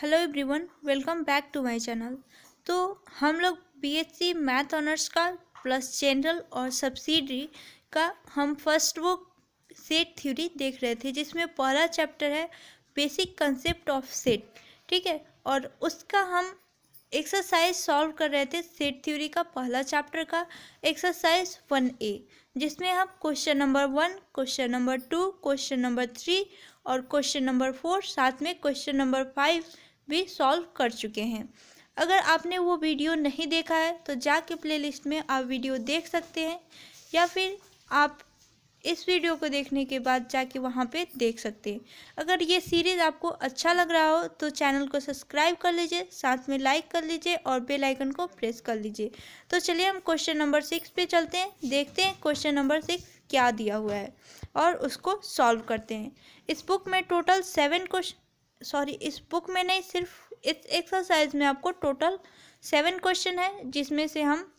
hello everyone welcome back to my channel तो हम लोग बीएससी मैथ ऑनर्स का प्लस जनरल और सब्सिडी का हम फर्स्ट बुक सेट थ्योरी देख रहे थे जिसमें पहला चैप्टर है बेसिक कंसेप्ट ऑफ सेट ठीक है और उसका हम एक्सरसाइज सॉल्व कर रहे थे सेट थ्योरी का पहला चैप्टर का एक्सरसाइज वन ए जिसमें हम question number one question number two question number three और क्वेश्चन नंबर फोर साथ में क्वेश्चन नंबर फाइव भी सॉल्व कर चुके हैं अगर आपने वो वीडियो नहीं देखा है तो जाके प्लेलिस्ट में आप वीडियो देख सकते हैं या फिर आप इस वीडियो को देखने के बाद जाके वहाँ पे देख सकते हैं अगर ये सीरीज़ आपको अच्छा लग रहा हो तो चैनल को सब्सक्राइब कर लीजिए साथ में लाइक कर लीजिए और बेल आइकन को प्रेस कर लीजिए तो चलिए हम क्वेश्चन नंबर सिक्स पे चलते हैं देखते हैं क्वेश्चन नंबर सिक्स क्या दिया हुआ है और उसको सॉल्व करते हैं इस बुक में टोटल सेवन क्वेश्चन सॉरी इस बुक में नहीं सिर्फ इस एक्सरसाइज में आपको टोटल सेवन क्वेश्चन है जिसमें से हम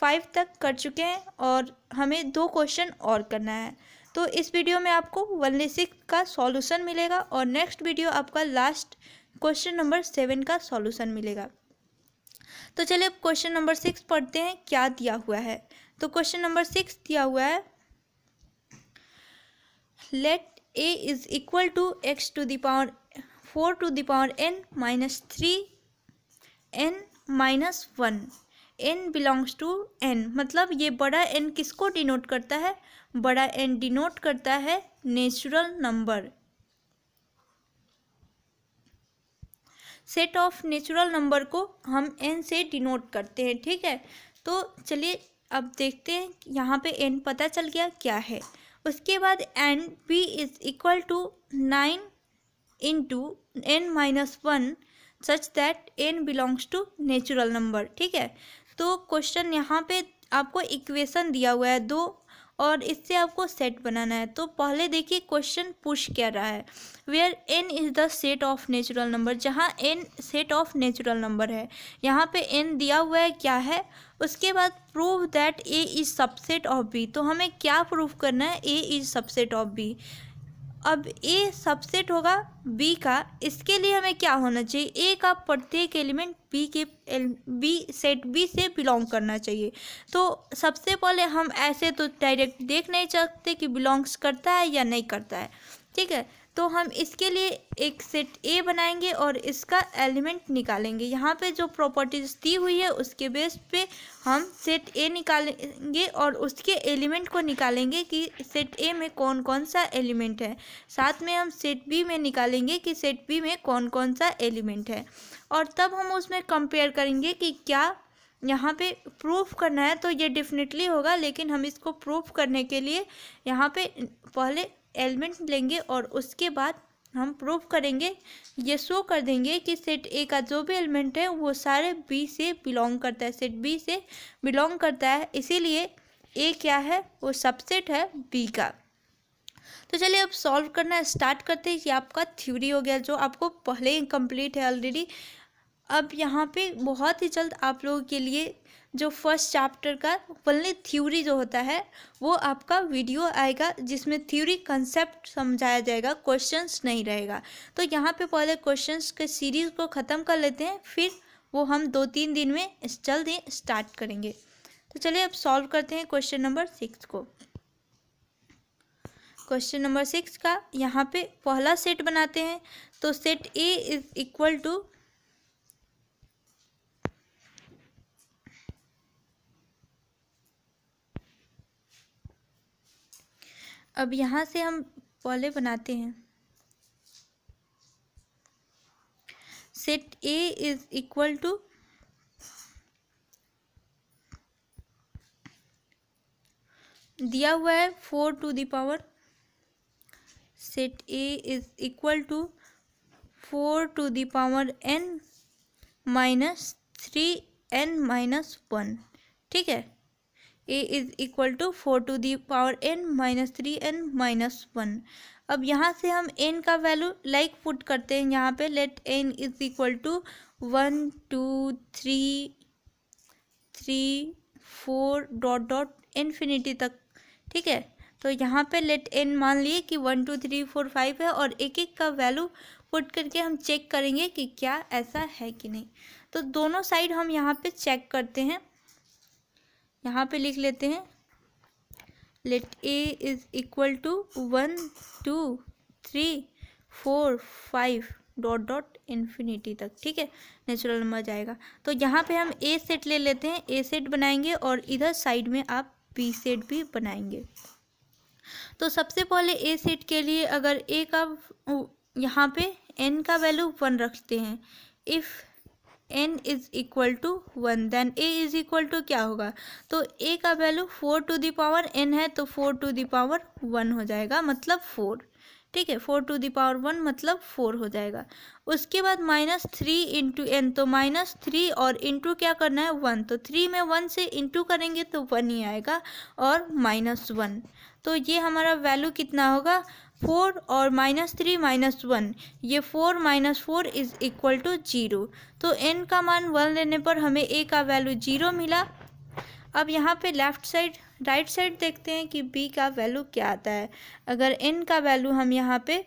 फाइव तक कर चुके हैं और हमें दो क्वेश्चन और करना है तो इस वीडियो में आपको वन सिक्स का सॉल्यूशन मिलेगा और नेक्स्ट वीडियो आपका लास्ट क्वेश्चन नंबर सेवन का सॉल्यूशन मिलेगा तो चलिए अब क्वेश्चन नंबर सिक्स पढ़ते हैं क्या दिया हुआ है तो क्वेश्चन नंबर सिक्स दिया हुआ है let A is equal to x to the power four to the power n minus three n minus one n belongs to N मतलब ये बड़ा एन किसको डिनोट करता है बड़ा एन डिनोट करता है natural number set of natural number को हम एन से डिनोट करते हैं ठीक है तो चलिए अब देखते हैं यहाँ पे एन पता चल गया क्या है उसके बाद and B is equal to nine into n minus one such that n belongs to natural number ठीक है तो क्वेश्चन यहाँ पे आपको इक्वेशन दिया हुआ है दो और इससे आपको सेट बनाना है तो पहले देखिए क्वेश्चन पुश क्या रहा है where N is the set of natural number जहाँ N set of natural number है यहाँ पे एन दिया हुआ है क्या है उसके बाद prove that A is subset of B तो हमें क्या प्रूव करना है A is subset of B अब ए सबसेट होगा बी का इसके लिए हमें क्या होना चाहिए ए का प्रत्येक एलिमेंट बी के बी सेट बी से बिलोंग करना चाहिए तो सबसे पहले हम ऐसे तो डायरेक्ट देख नहीं सकते कि बिलोंग्स करता है या नहीं करता है ठीक है तो हम इसके लिए एक सेट ए बनाएंगे और इसका एलिमेंट निकालेंगे यहाँ पे जो प्रॉपर्टीज़ दी हुई है उसके बेस पे हम सेट ए निकालेंगे और उसके एलिमेंट को निकालेंगे कि सेट ए में कौन कौन सा एलिमेंट है साथ में हम सेट बी में निकालेंगे कि सेट बी में कौन कौन सा एलिमेंट है और तब हम उसमें कंपेयर करेंगे कि क्या यहाँ पे प्रूफ करना है तो ये डेफिनेटली होगा लेकिन हम इसको प्रूफ करने के लिए यहाँ पे पहले एलिमेंट लेंगे और उसके बाद हम प्रूव करेंगे ये शो कर देंगे कि सेट ए का जो भी एलिमेंट है वो सारे बी से बिलोंग करता है सेट बी से बिलोंग करता है इसीलिए ए क्या है वो सबसेट है बी का तो चलिए अब सॉल्व करना स्टार्ट करते हैं कि आपका थ्योरी हो गया जो आपको पहले ही कंप्लीट है ऑलरेडी अब यहाँ पे बहुत ही जल्द आप लोगों के लिए जो फर्स्ट चैप्टर का ओनली थ्योरी जो होता है वो आपका वीडियो आएगा जिसमें थ्योरी कंसेप्ट समझाया जाएगा क्वेश्चंस नहीं रहेगा तो यहाँ पे पहले क्वेश्चंस के सीरीज़ को ख़त्म कर लेते हैं फिर वो हम दो तीन दिन में जल्द ही स्टार्ट करेंगे तो चलिए अब सॉल्व करते हैं क्वेश्चन नंबर सिक्स को क्वेश्चन नंबर सिक्स का यहाँ पे पहला सेट बनाते हैं तो set A is equal to अब यहाँ से हम पॉले बनाते हैं set A is equal to दिया हुआ है four to the power set A is equal to four to the power n minus three n minus one ठीक है A is equal to four to the power n minus three n minus one अब यहाँ से हम N का value like put करते हैं यहाँ पे let n is equal to one two three three four dot dot infinity तक ठीक है तो यहाँ पे लेट एन मान लिए कि one two three four five है और एक एक का वैल्यू पुट करके हम चेक करेंगे कि क्या ऐसा है कि नहीं तो दोनों साइड हम यहाँ पे चेक करते हैं यहाँ पे लिख लेते हैं let A is equal to one two three four five dot dot infinity तक ठीक है नेचुरल नंबर जाएगा तो यहाँ पे हम ए सेट ले लेते हैं ए सेट बनाएंगे और इधर साइड में आप बी सेट भी बनाएंगे तो सबसे पहले ए सेट के लिए अगर ए का यहाँ पे एन का वैल्यू वन रखते हैं if n is equal to one then a is equal to क्या होगा तो ए का value four to the power n है तो फोर टू दावर वन हो जाएगा मतलब फोर ठीक है four to the power one मतलब फोर हो जाएगा उसके बाद माइनस थ्री इंटू एन तो माइनस थ्री और इंटू क्या करना है वन तो थ्री में वन से इंटू करेंगे तो वन ही आएगा और माइनस वन तो ये हमारा वैल्यू कितना होगा फोर और माइनस थ्री माइनस वन ये four minus four is equal to zero तो एन का मान वन लेने पर हमें ए का वैल्यू जीरो मिला अब यहाँ पे लेफ़्ट साइड राइट साइड देखते हैं कि बी का वैल्यू क्या आता है अगर एन का वैल्यू हम यहाँ पे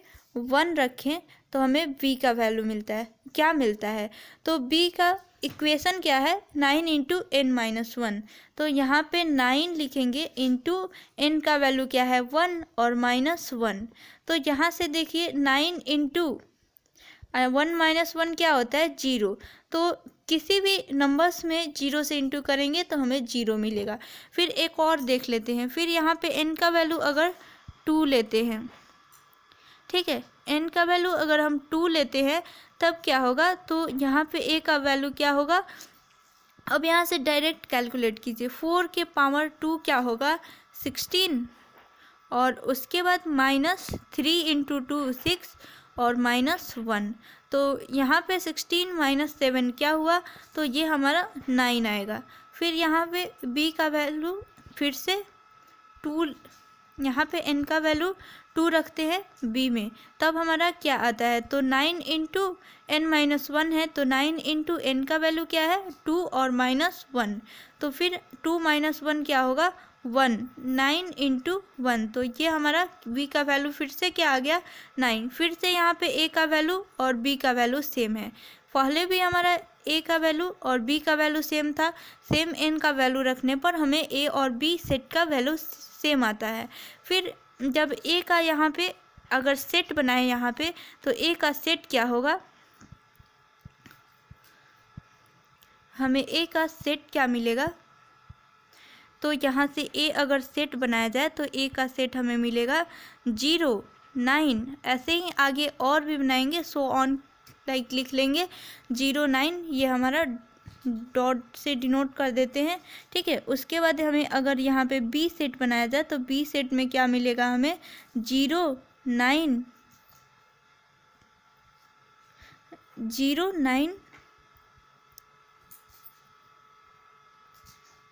वन रखें तो हमें बी का वैल्यू मिलता है क्या मिलता है तो बी का इक्वेशन क्या है nine into n minus one तो यहाँ पे नाइन लिखेंगे इंटू एन का वैल्यू क्या है वन और माइनस वन तो यहाँ से देखिए nine into one minus one क्या होता है जीरो तो किसी भी नंबर्स में जीरो से इंटू करेंगे तो हमें जीरो मिलेगा फिर एक और देख लेते हैं फिर यहाँ पे एन का वैल्यू अगर टू लेते हैं ठीक है एन का वैल्यू अगर हम टू लेते हैं तब क्या होगा तो यहाँ पे ए का वैल्यू क्या होगा अब यहाँ से डायरेक्ट कैलकुलेट कीजिए फोर के पावर टू क्या होगा सिक्सटीन और उसके बाद minus three into two six और माइनस वन तो यहाँ पे सिक्सटीन माइनस सेवन क्या हुआ तो ये हमारा नाइन आएगा फिर यहाँ पे बी का वैल्यू फिर से टू यहाँ पे एन का वैल्यू टू रखते हैं बी में तब हमारा क्या आता है तो nine into n minus one है तो नाइन इंटू एन का वैल्यू क्या है टू और माइनस वन तो फिर टू माइनस वन क्या होगा वन नाइन इंटू वन तो ये हमारा बी का वैल्यू फिर से क्या आ गया नाइन फिर से यहाँ पे ए का वैल्यू और बी का वैल्यू सेम है पहले भी हमारा ए का वैल्यू और बी का वैल्यू सेम था सेम एन का वैल्यू रखने पर हमें ए और बी सेट का वैल्यू सेम आता है फिर जब ए का यहाँ पे अगर सेट बनाए यहाँ पे तो ए का सेट क्या होगा हमें ए का सेट क्या मिलेगा तो यहाँ से ए अगर सेट बनाया जाए तो ए का सेट हमें मिलेगा जीरो नाइन ऐसे ही आगे और भी बनाएंगे सो ऑन लाइक लिख लेंगे जीरो नाइन ये हमारा डॉट से डिनोट कर देते हैं ठीक है उसके बाद हमें अगर यहाँ पे बी सेट बनाया जाए तो बी सेट में क्या मिलेगा हमें zero nine zero nine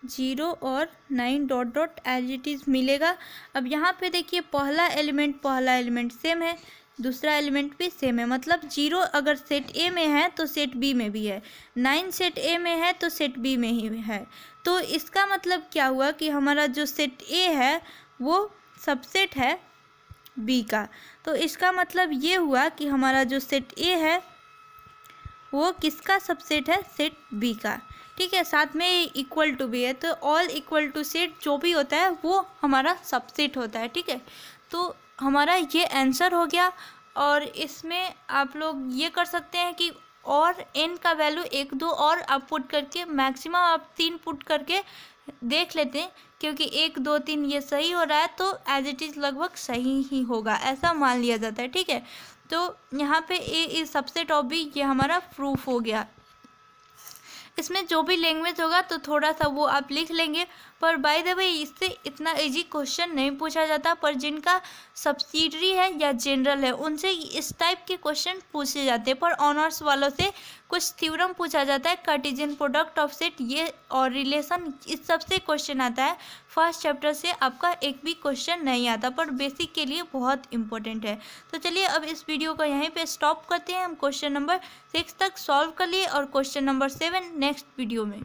zero और nine dot dot as it is मिलेगा अब यहाँ पे देखिए पहला एलिमेंट पहला एलिमेंट सेम है दूसरा एलिमेंट भी सेम है मतलब जीरो अगर सेट ए में है तो सेट बी में भी है नाइन सेट ए में है तो सेट बी में ही है तो इसका मतलब क्या हुआ कि हमारा जो सेट ए है वो सबसेट है बी का तो इसका मतलब ये हुआ कि हमारा जो सेट ए है वो किसका सबसेट है सेट बी का ठीक है साथ में इक्वल टू भी है तो ऑल इक्वल टू सेट जो भी होता है वो हमारा सबसेट होता है ठीक है तो हमारा ये आंसर हो गया और इसमें आप लोग ये कर सकते हैं कि और एन का वैल्यू एक दो और आप पुट करके मैक्सिमम आप तीन पुट करके देख लेते हैं क्योंकि एक दो तीन ये सही हो रहा है तो एज इट इज़ लगभग सही ही होगा ऐसा मान लिया जाता है ठीक है तो यहाँ पे ए सबसेट टॉप भी ये हमारा प्रूफ हो गया इसमें जो भी लैंग्वेज होगा तो थोड़ा सा वो आप लिख लेंगे पर बाय द वे इससे इतना इजी क्वेश्चन नहीं पूछा जाता पर जिनका सब्सिडरी है या जनरल है उनसे इस टाइप के क्वेश्चन पूछे जाते हैं पर ऑनर्स वालों से कुछ थ्योरम पूछा जाता है कार्टिजन प्रोडक्ट ऑफ सेट ये और रिलेशन इस सबसे क्वेश्चन आता है फर्स्ट चैप्टर से आपका एक भी क्वेश्चन नहीं आता पर बेसिक के लिए बहुत इंपॉर्टेंट है तो चलिए अब इस वीडियो को यहीं पे स्टॉप करते हैं हम क्वेश्चन नंबर सिक्स तक सॉल्व कर लिए और question number seven next video में